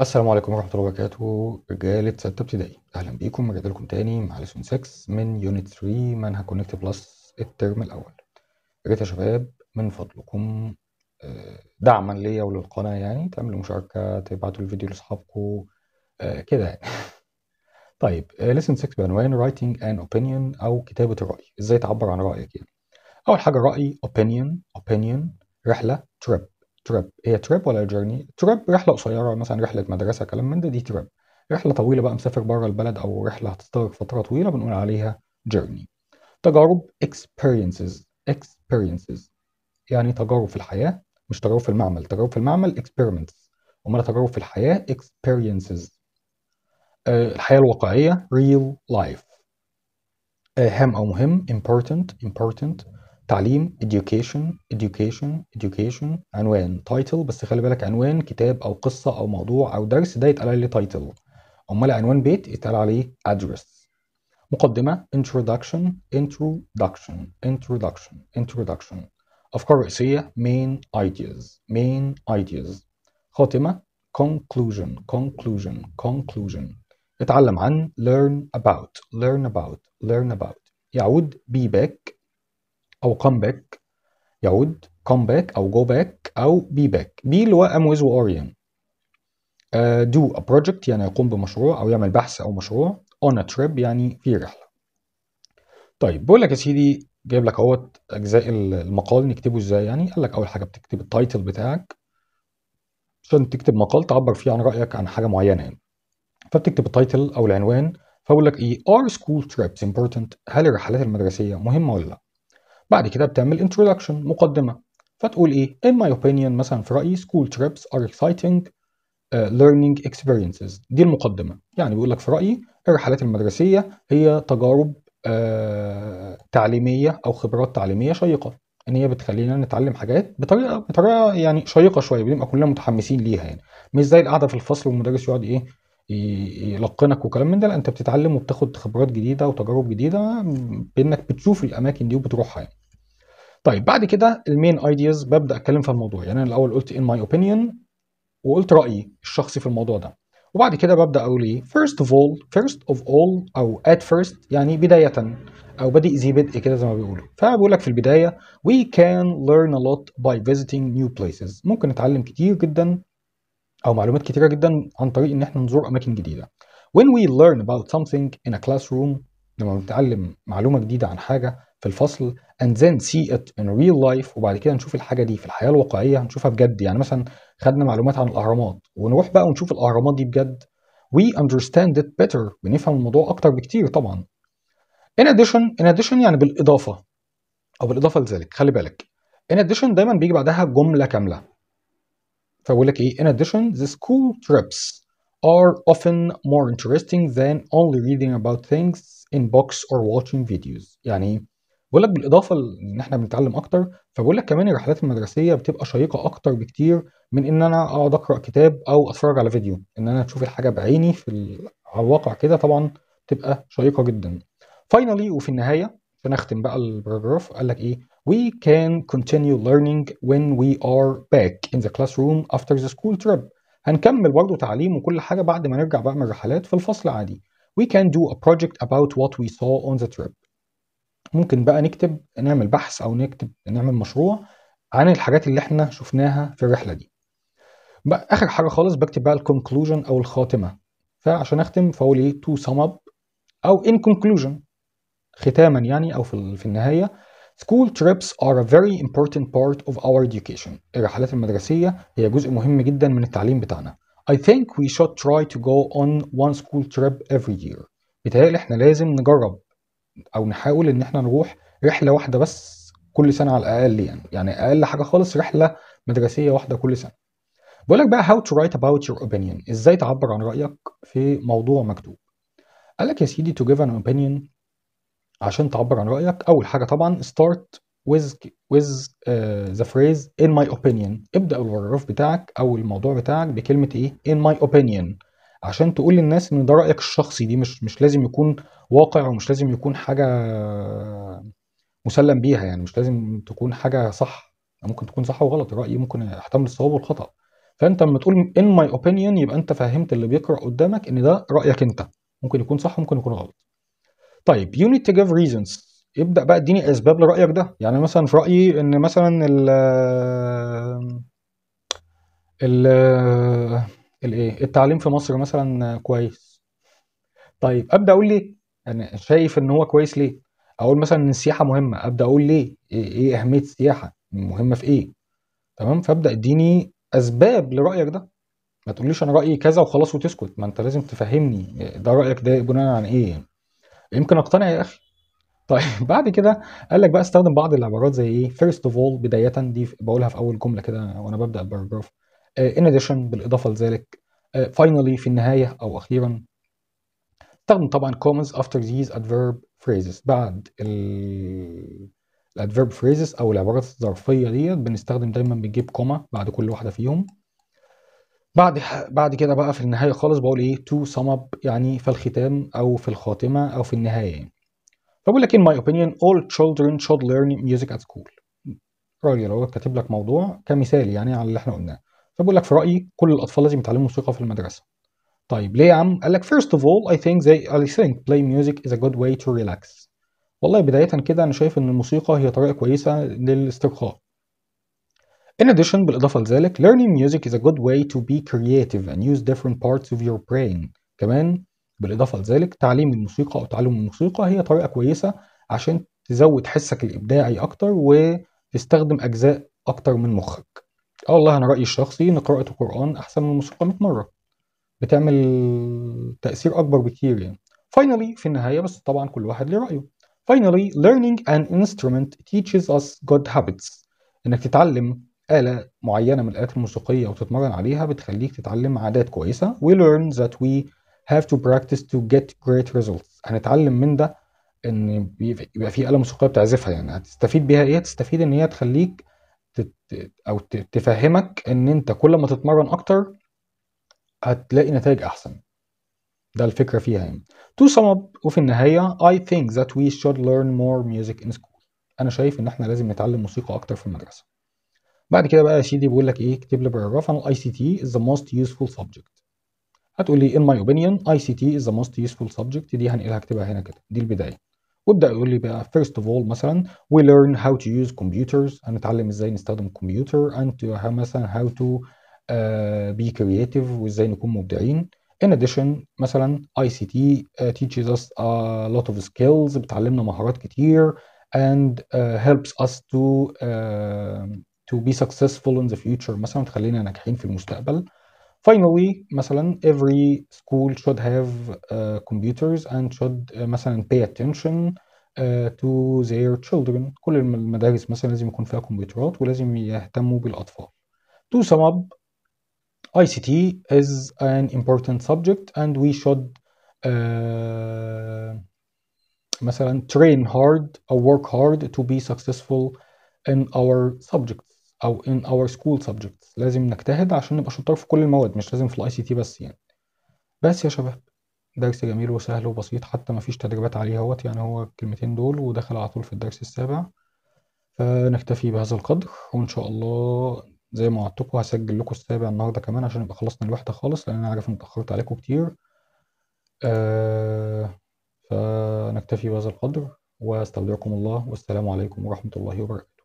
السلام عليكم ورحمة الله وبركاته رجالة ستة ابتدائي أهلا بيكم رجعت لكم تاني مع لسون 6 من يونت 3 منهج كونكت بلس الترم الأول يا ريت يا شباب من فضلكم آه، دعما ليا وللقناة يعني تعملوا مشاركة تبعتوا الفيديو لأصحابكم آه، كده يعني طيب لسون آه، 6 بعنوان رايتنج ان اوبينيون أو كتابة الرأي إزاي تعبر عن رأيك يعني أول حاجة الرأي اوبينيون اوبينيون رحلة تريب تراب هي تراب ولا جيرني تراب رحله قصيره مثلا رحله مدرسه كلام من ده دي تراب رحله طويله بقى مسافر بره البلد او رحله هتستغرق فتره طويله بنقول عليها جيرني تجارب اكسبيرينسز اكسبيرينسز يعني تجارب في الحياه مش تجارب في المعمل تجارب في المعمل اكسبيرمنتس امال تجارب في الحياه اكسبيرينسز آه، الحياه الواقعيه real life آه، هام او مهم important important تعليم education education education عنوان title بس خلي بالك عنوان كتاب او قصه او موضوع او درس ده يتقال عليه title امال عنوان بيت يتقال عليه address مقدمه introduction introduction introduction introduction افكار رئيسيه main ideas main ideas خاتمه conclusion conclusion conclusion اتعلم عن learn about learn about learn about يعود be back او come back يعود come back او go back او be back be اللي هو ام ويز و are يعني uh, يعني يقوم بمشروع او يعمل بحث او مشروع اون ا تريب يعني في رحله طيب بقول لك يا سيدي جايب لك اهوت اجزاء المقال نكتبه ازاي يعني قال لك اول حاجه بتكتب التايتل بتاعك عشان تكتب مقال تعبر فيه عن رايك عن حاجه معينه يعني فبتكتب التايتل او العنوان فبقول لك ايه ار سكول تريبس امبورتنت هل الرحلات المدرسيه مهمه ولا لا بعد كده بتعمل introduction مقدمة فتقول ايه in my opinion مثلا في رأيي school trips are exciting uh, learning experiences دي المقدمة يعني بيقول لك في رأيي الرحلات المدرسية هي تجارب uh, تعليمية أو خبرات تعليمية شيقة ان هي بتخلينا نتعلم حاجات بطريقه بطريقه يعني شيقه شويه بنبقى كلنا متحمسين ليها يعني مش زي القعده في الفصل والمدرس يقعد ايه يلقنك وكلام من ده لا انت بتتعلم وبتاخد خبرات جديده وتجارب جديده بانك بتشوف الاماكن دي وبتروحها يعني طيب بعد كده المين ايدياز ببدا اتكلم في الموضوع يعني انا الاول قلت ان ماي اوبينيون وقلت رايي الشخصي في الموضوع ده وبعد كده ببدا اقول ايه فيرست اوف اول فيرست اوف اول او ات فيرست يعني بدايه او بادئ ذي بدء كده زي ما بيقولوا فبقول لك في البدايه وي كان ليرن ا لوت باي فيزيتنج نيو بليسز ممكن نتعلم كتير جدا أو معلومات كتيرة جدا عن طريق إن إحنا نزور أماكن جديدة. When we learn about something in a classroom لما بنتعلم معلومة جديدة عن حاجة في الفصل and then see it in real life وبعد كده نشوف الحاجة دي في الحياة الواقعية هنشوفها بجد يعني مثلا خدنا معلومات عن الأهرامات ونروح بقى ونشوف الأهرامات دي بجد we understand it better بنفهم الموضوع أكتر بكتير طبعا. In addition in addition يعني بالإضافة أو بالإضافة لذلك خلي بالك in addition دايما بيجي بعدها جملة كاملة فبقول لك ايه in addition the school trips are often more interesting than only reading about things in books or watching videos يعني بقول لك بالاضافه ان احنا بنتعلم اكتر فبقول لك كمان الرحلات المدرسيه بتبقى شيقه اكتر بكتير من ان انا اقعد اقرا كتاب او اتفرج على فيديو ان انا اشوف الحاجه بعيني في على الواقع كده طبعا بتبقى شيقه جدا فاينلي وفي النهايه عشان اختم بقى الباراجراف قال لك ايه we can continue learning when we are back in the classroom after the school trip هنكمل برضه تعليم وكل حاجة بعد ما نرجع بقى من الرحلات في الفصل عادي we can do a project about what we saw on the trip ممكن بقى نكتب نعمل بحث أو نكتب نعمل مشروع عن الحاجات اللي احنا شفناها في الرحلة دي بقى آخر حاجة خالص بكتب بقى الكونكلوجن أو الخاتمة فعشان أختم فأقول إيه to sum up أو in conclusion ختاما يعني أو في النهاية School trips are a very important part of our education. الرحلات المدرسية هي جزء مهم جدا من التعليم بتاعنا. I think we should try to go on one school trip every year. بيتهيألي احنا لازم نجرب أو نحاول إن احنا نروح رحلة واحدة بس كل سنة على الأقل يعني. يعني أقل حاجة خالص رحلة مدرسية واحدة كل سنة. بقول لك بقى how to write about your opinion. إزاي تعبر عن رأيك في موضوع مكتوب. قال لك يا سيدي to give an opinion عشان تعبر عن رايك اول حاجه طبعا start with with ذا uh, phrase in my opinion ابدا البراجراف بتاعك او الموضوع بتاعك بكلمه ايه in my opinion عشان تقول للناس ان ده رايك الشخصي دي مش مش لازم يكون واقع ومش لازم يكون حاجه مسلم بيها يعني مش لازم تكون حاجه صح ممكن تكون صح وغلط الراي ممكن يحتمل الصواب والخطا فانت لما تقول in my opinion يبقى انت فهمت اللي بيقرا قدامك ان ده رايك انت ممكن يكون صح وممكن يكون غلط طيب you need to give reasons ابدا بقى اديني اسباب لرايك ده يعني مثلا في رايي ان مثلا ال آه، ال آه، الايه التعليم في مصر مثلا كويس طيب ابدا اقول ليه انا شايف ان هو كويس ليه اقول مثلا ان السياحه مهمه ابدا اقول ليه إيه،, ايه اهميه السياحه مهمه في ايه تمام فابدا اديني اسباب لرايك ده ما تقوليش انا رايي كذا وخلاص وتسكت ما انت لازم تفهمني ده رايك ده بناء على ايه يعني يمكن اقتنع يا اخي طيب بعد كده قال لك بقى استخدم بعض العبارات زي ايه فيرست اوف اول بدايه دي بقولها في اول جمله كده وانا ببدا الباراجراف ان آه، اديشن بالاضافه لذلك فاينلي آه، في النهايه او اخيرا استخدم طبعا كومز افتر ذيز adverb phrases بعد الادفيرب phrases او العبارات الظرفيه ديت بنستخدم دايما بنجيب كوما بعد كل واحده فيهم بعد بعد كده بقى في النهايه خالص بقول ايه تو سم اب يعني في الختام او في الخاتمه او في النهايه يعني فبقول لك ان ماي اوبينيون all children should learn music at school راجل هو كاتب لك موضوع كمثال يعني على اللي احنا قلناه فبقول لك في رايي كل الاطفال لازم يتعلموا موسيقى في المدرسه طيب ليه يا عم قال لك first of all I think they I think بلاي music is a good way to relax والله بدايه كده انا شايف ان الموسيقى هي طريقه كويسه للاسترخاء In addition, بالإضافة لذلك, learning music is a good way to be creative and use different parts of your brain. كمان بالإضافة لذلك تعليم الموسيقى أو تعلم الموسيقى هي طريقة كويسة عشان تزود حسك الإبداعي أكتر وتستخدم أجزاء أكتر من مخك. اه والله أنا رأيي الشخصي إن قراءة القرآن أحسن من الموسيقى 100 مرة. بتعمل تأثير أكبر بكتير يعني. Finally في النهاية بس طبعا كل واحد ليه رأيه. Finally, learning an instrument teaches us good habits. إنك تتعلم آلة معينة من الآلات الموسيقية وتتمرن عليها بتخليك تتعلم عادات كويسة we learn that we have to practice to get great results هنتعلم من ده ان يبقى في آلة موسيقية بتعزفها يعني هتستفيد بيها ايه؟ هتستفيد ان هي تخليك تت... او تفهمك ان انت كل ما تتمرن اكتر هتلاقي نتائج احسن ده الفكرة فيها يعني to sum up وفي النهاية I think that we should learn more music in school أنا شايف إن إحنا لازم نتعلم موسيقى أكتر في المدرسة بعد كده بقى يا سيدي بيقول لك ايه اكتب لي باراجراف عن الاي سي تي از ذا موست يوسفول سبجكت هتقول لي ان ماي اوبينيون اي سي تي از ذا موست يوسفول سبجكت دي هنقلها اكتبها هنا كده دي البدايه وابدا يقول لي بقى first of all مثلا we learn how to use computers هنتعلم ازاي نستخدم الكمبيوتر and to مثلا how to uh, be وازاي نكون مبدعين in addition مثلا ICT uh, teaches us a lot of skills بتعلمنا مهارات كتير and uh, helps us to uh, to be successful in the future مثلا تخلينا ناجحين في المستقبل finally مثلا every school should have uh, computers and should uh, مثلا pay attention uh, to their children كل المدارس مثلا لازم يكون فيها كمبيوترات ولازم يهتموا بالأطفال to sum up ICT is an important subject and we should uh, مثلا train hard or uh, work hard to be successful in our subjects أو in our school subjects لازم نجتهد عشان نبقى شطار في كل المواد مش لازم في الاي سي تي بس يعني بس يا شباب درس جميل وسهل وبسيط حتى مفيش تدريبات عليه اهوت يعني هو الكلمتين دول ودخل على طول في الدرس السابع فنكتفي بهذا القدر وان شاء الله زي ما وعدتكم هسجل لكم السابع النهارده كمان عشان يبقى خلصنا الوحده خالص لان انا عارف ان اتاخرت عليكم كتير آه فنكتفي بهذا القدر واستودعكم الله والسلام عليكم ورحمه الله وبركاته